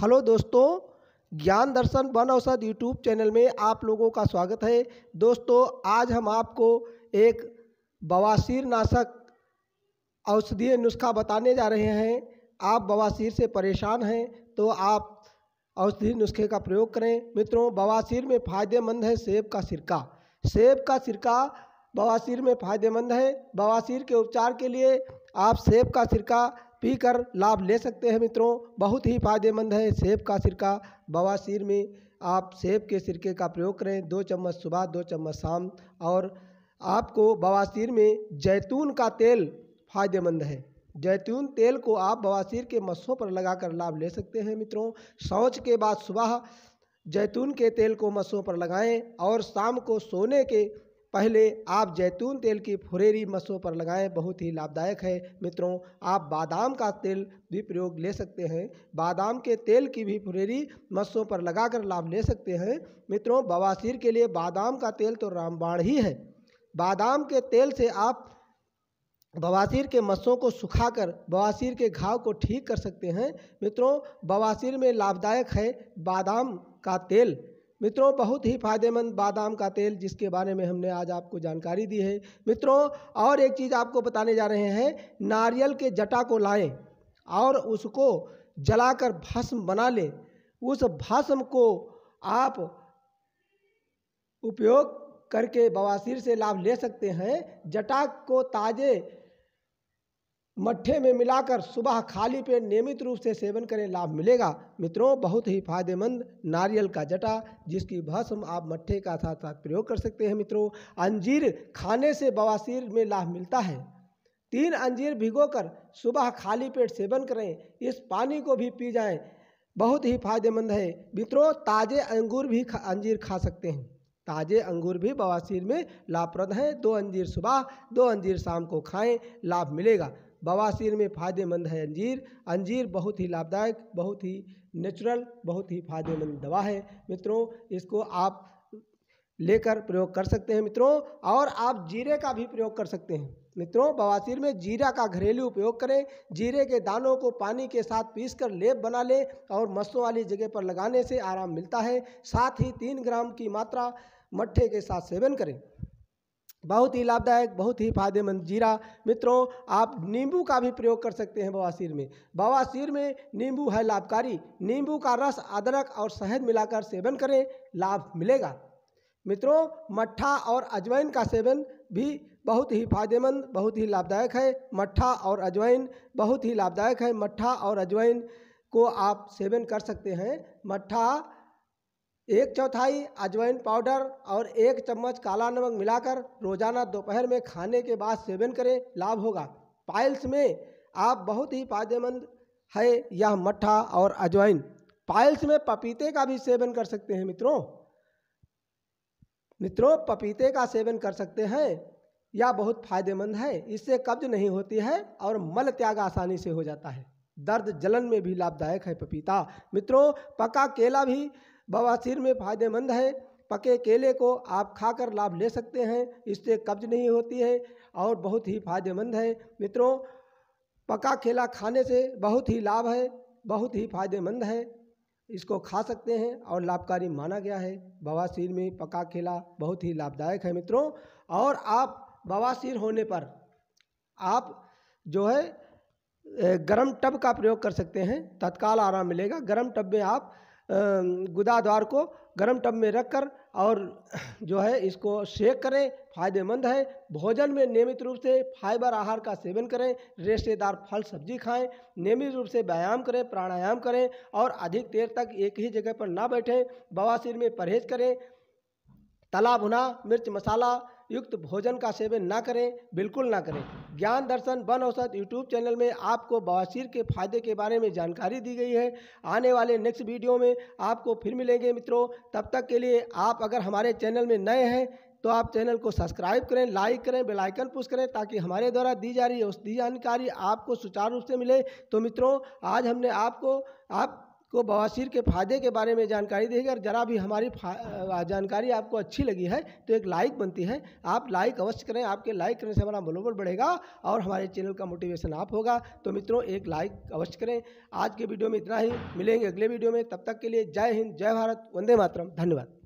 hello दोस्तों ज्ञान दर्शन वन औषध यूट्यूब चैनल में आप लोगों का स्वागत है दोस्तों आज हम आपको एक बवासीर नाशक औषधीय नुस्खा बताने जा रहे हैं आप बवासीर से परेशान हैं तो आप औषधीय नुस्खे का प्रयोग करें मित्रों बवासीर में फ़ायदेमंद है सेब का सिरका सेब का सिरका बवासीर में फ़ायदेमंद है बवासीर के उपचार के लिए आप सेब का सिरका पीकर लाभ ले सकते हैं मित्रों बहुत ही फायदेमंद है सेब का सिरका बवासीर में आप सेब के सिरके का प्रयोग करें दो चम्मच सुबह दो चम्मच शाम और आपको बवासीर में जैतून का तेल फायदेमंद है जैतून तेल को आप बवासीर के मस्सों पर लगाकर लाभ ले सकते हैं मित्रों शौच के बाद सुबह जैतून के तेल को मस्सों पर लगाएं और शाम को सोने के पहले आप जैतून तेल की फुरेरी मसों पर लगाएं बहुत ही लाभदायक है मित्रों आप बादाम का तेल भी प्रयोग ले सकते हैं बादाम के तेल की भी फुरेरी मसों पर लगाकर लाभ ले सकते हैं मित्रों बवासीर के लिए बादाम का तेल तो रामबाण ही है बादाम के तेल से आप बवासीर के मसों को सुखाकर बवासीर के घाव को ठीक कर सकते हैं मित्रों बवासीर में लाभदायक है बादाम का तेल मित्रों बहुत ही फायदेमंद बादाम का तेल जिसके बारे में हमने आज आपको जानकारी दी है मित्रों और एक चीज़ आपको बताने जा रहे हैं नारियल के जटा को लाएं और उसको जलाकर भस्म बना लें उस भस्म को आप उपयोग करके बवासीर से लाभ ले सकते हैं जटा को ताजे मट्ठे में मिलाकर सुबह खाली पेट नियमित रूप से सेवन करें लाभ मिलेगा मित्रों बहुत ही फायदेमंद नारियल का जटा जिसकी भस्म आप मट्ठे का साथ साथ प्रयोग कर सकते हैं मित्रों अंजीर खाने से बवासीर में लाभ मिलता है तीन अंजीर भिगोकर सुबह खाली पेट सेवन करें इस पानी को भी पी जाएं बहुत ही फायदेमंद है मित्रों ताज़े अंगूर भी खा, अंजीर खा सकते हैं ताज़े अंगूर भी बवासीर में लाभप्रद हैं दो अंजीर सुबह दो अंजीर शाम को खाएं लाभ मिलेगा बवासीर में फ़ायदेमंद है अंजीर अंजीर बहुत ही लाभदायक बहुत ही नेचुरल बहुत ही फ़ायदेमंद दवा है मित्रों इसको आप लेकर प्रयोग कर सकते हैं मित्रों और आप जीरे का भी प्रयोग कर सकते हैं मित्रों बवासीर में जीरा का घरेलू उपयोग करें जीरे के दानों को पानी के साथ पीस कर लेप बना लें और मस्तों वाली जगह पर लगाने से आराम मिलता है साथ ही तीन ग्राम की मात्रा मट्ठे के साथ सेवन करें बहुत ही लाभदायक बहुत ही फायदेमंद जीरा मित्रों आप नींबू का भी प्रयोग कर सकते हैं बवासीर में बवासीर में नींबू है लाभकारी नींबू का रस अदरक और शहद मिलाकर सेवन करें लाभ मिलेगा मित्रों मट्ठा और अजवाइन का सेवन भी बहुत ही फायदेमंद बहुत ही लाभदायक है मट्ठा और अजवाइन बहुत ही लाभदायक है मट्ठा और अजवाइन को आप सेवन कर सकते हैं मट्ठा एक चौथाई अजवाइन पाउडर और एक चम्मच काला नमक मिलाकर रोजाना दोपहर में खाने के बाद सेवन करें लाभ होगा पाइल्स में आप बहुत ही फायदेमंद है यह मट्ठा और अजवाइन पाइल्स में पपीते का भी सेवन कर सकते हैं मित्रों मित्रों पपीते का सेवन कर सकते हैं यह बहुत फायदेमंद है इससे कब्ज नहीं होती है और मल त्याग आसानी से हो जाता है दर्द जलन में भी लाभदायक है पपीता मित्रों पका केला भी बवासीर में फ़ायदेमंद है पके केले को आप खाकर लाभ ले सकते हैं इससे कब्ज नहीं होती है और बहुत ही फायदेमंद है मित्रों पका केला खाने से बहुत ही लाभ है बहुत ही फायदेमंद है इसको खा सकते हैं और लाभकारी माना गया है बवासीर में पका केला बहुत ही लाभदायक है मित्रों और आप बवासीर होने पर आप जो है गर्म टब का प्रयोग कर सकते हैं तत्काल आराम मिलेगा गर्म टब में आप गुदा द्वार को गर्म टब में रखकर और जो है इसको शेक करें फायदेमंद है भोजन में नियमित रूप से फाइबर आहार का सेवन करें रेशेदार फल सब्जी खाएं नियमित रूप से व्यायाम करें प्राणायाम करें और अधिक देर तक एक ही जगह पर ना बैठें बवासीर में परहेज करें तला भुना मिर्च मसाला युक्त भोजन का सेवन ना करें बिल्कुल ना करें ज्ञान दर्शन वन औसत यूट्यूब चैनल में आपको बवासीर के फायदे के बारे में जानकारी दी गई है आने वाले नेक्स्ट वीडियो में आपको फिर मिलेंगे मित्रों तब तक के लिए आप अगर हमारे चैनल में नए हैं तो आप चैनल को सब्सक्राइब करें लाइक करें बेल आइकन पुश करें ताकि हमारे द्वारा दी जा रही है उस दी जानकारी आपको सुचारू रूप से मिले तो मित्रों आज हमने आपको आप को बवासीर के फ़ायदे के बारे में जानकारी देगी और ज़रा भी हमारी जानकारी आपको अच्छी लगी है तो एक लाइक बनती है आप लाइक अवश्य करें आपके लाइक करने से हमारा मनोबल बढ़ेगा और हमारे चैनल का मोटिवेशन आप होगा तो मित्रों एक लाइक अवश्य करें आज के वीडियो में इतना ही मिलेंगे अगले वीडियो में तब तक के लिए जय हिंद जय भारत वंदे मातरम धन्यवाद